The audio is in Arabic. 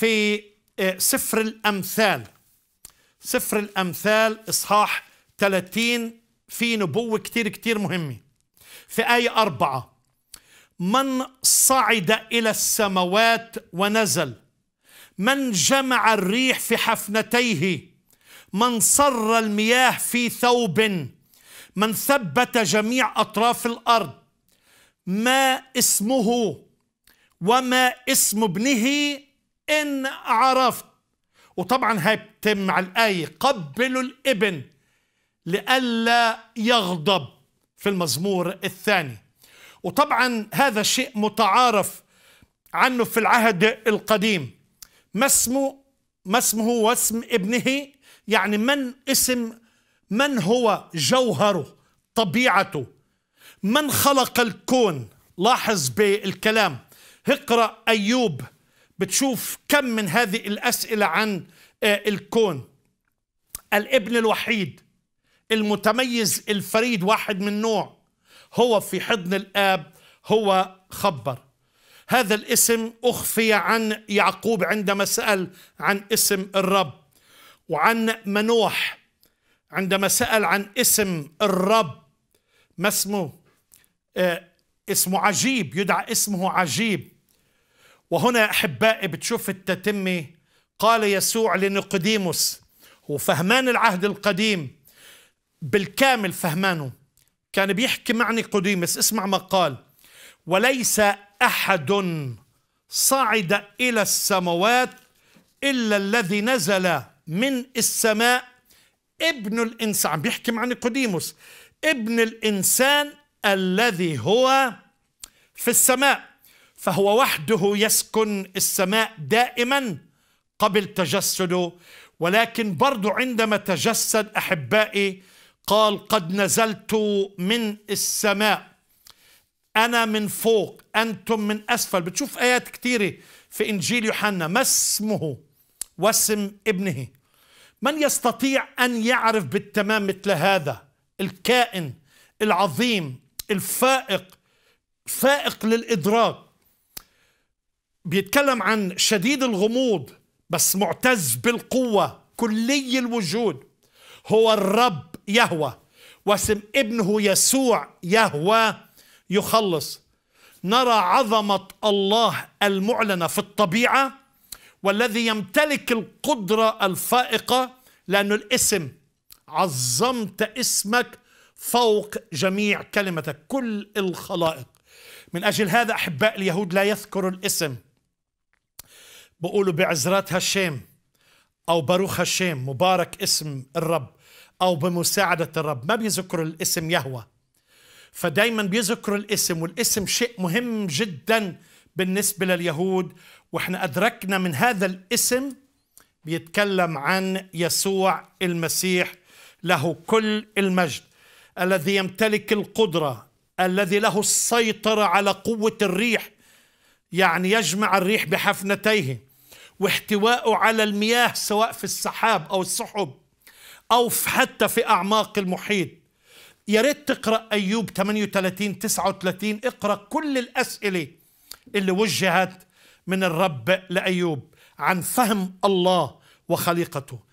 في آه، سفر الأمثال سفر الأمثال إصحاح 30 في نبوة كتير كتير مهمة في آية أربعة من صعد إلى السماوات ونزل من جمع الريح في حفنتيه من صر المياه في ثوب من ثبت جميع أطراف الأرض ما اسمه وما اسم ابنه إن عرفت وطبعا هيتم على الآية قبلوا الابن لئلا يغضب في المزمور الثاني وطبعا هذا شيء متعارف عنه في العهد القديم ما اسمه ما اسمه واسم ابنه يعني من اسم من هو جوهره طبيعته من خلق الكون لاحظ بالكلام اقرأ أيوب بتشوف كم من هذه الأسئلة عن آه، الكون الابن الوحيد المتميز الفريد واحد من نوع هو في حضن الآب هو خبر هذا الاسم أخفي عن يعقوب عندما سأل عن اسم الرب وعن منوح عندما سأل عن اسم الرب ما اسمه آه اسمه عجيب يدعى اسمه عجيب وهنا احبائي بتشوف التتمه قال يسوع لنقديموس هو فهمان العهد القديم بالكامل فهمانه كان بيحكي مع نيقوديموس اسمع ما قال وليس احد صعد الى السماوات الا الذي نزل من السماء ابن الانسان عم بيحكي مع نيقوديموس ابن الانسان الذي هو في السماء فهو وحده يسكن السماء دائما قبل تجسده ولكن برضو عندما تجسد أحبائي قال قد نزلت من السماء أنا من فوق أنتم من أسفل بتشوف آيات كثيرة في إنجيل يوحنا ما اسمه واسم ابنه من يستطيع أن يعرف بالتمام مثل هذا الكائن العظيم الفائق فائق للإدراك بيتكلم عن شديد الغموض بس معتز بالقوة كلي الوجود هو الرب يهوى واسم ابنه يسوع يهوى يخلص نرى عظمة الله المعلنة في الطبيعة والذي يمتلك القدرة الفائقة لأن الاسم عظمت اسمك فوق جميع كلمتك كل الخلائق من أجل هذا أحباء اليهود لا يذكر الاسم بقولوا بعزرات هشام أو باروخ هشام مبارك اسم الرب أو بمساعدة الرب ما بيذكروا الاسم يهوى فدايما بيذكروا الاسم والاسم شيء مهم جدا بالنسبة لليهود واحنا أدركنا من هذا الاسم بيتكلم عن يسوع المسيح له كل المجد الذي يمتلك القدرة الذي له السيطرة على قوة الريح يعني يجمع الريح بحفنتيه واحتوائه على المياه سواء في السحاب أو السحب أو حتى في أعماق المحيط يا ريت تقرأ أيوب 38 39 اقرأ كل الأسئلة اللي وجهت من الرب لأيوب عن فهم الله وخليقته